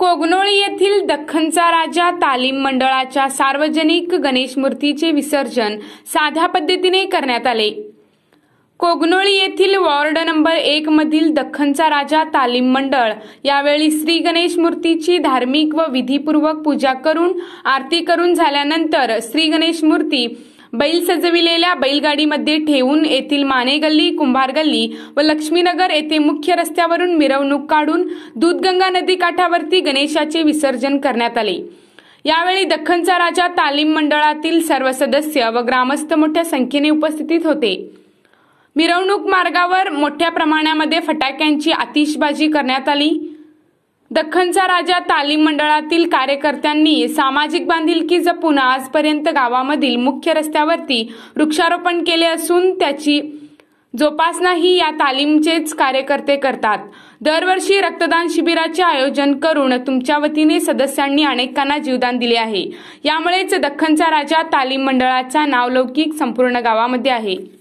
कोगनोळी येथील दख्खनचा राजा तालीम मंडळाच्या सार्वजनिक गणेश मूर्तीचे विसर्जन साध्या पद्धतीने करण्यात आले कोगनोळी येथील वॉर्ड नंबर एक मधील दख्खनचा राजा तालीम मंडळ यावेळी श्री गणेश मूर्तीची धार्मिक व विधीपूर्वक पूजा करून आरती करून झाल्यानंतर श्री गणेश मूर्ती बैल सजविलेल्या बैलगाडीमध्ये ठेवून येथील माने गल्ली कुंभार गल्ली व लक्ष्मीनगर येथे मुख्य रस्त्यावरून मिरवणूक काढून दूधगंगा नदी काठावरती गणेशाचे विसर्जन करण्यात आले यावेळी दख्खनचा राजा तालीम मंडळातील सर्व सदस्य व ग्रामस्थ मोठ्या संख्येने उपस्थित होते मिरवणूक मार्गावर मोठ्या प्रमाणामध्ये फटाक्यांची आतिषबाजी करण्यात आली दख्खनचा राजा तालीम मंडळातील कार्यकर्त्यांनी सामाजिक बांधिलकी जपून आजपर्यंत गावामधील मुख्य रस्त्यावरती वृक्षारोपण केले असून त्याची जोपासनाही या तालीमचेच कार्यकर्ते करतात दरवर्षी रक्तदान शिबिराचे आयोजन करून तुमच्या वतीने सदस्यांनी अनेकांना जीवदान दिले आहे यामुळेच दख्खनचा राजा तालीम मंडळाचा नावलौकिक संपूर्ण गावामध्ये आहे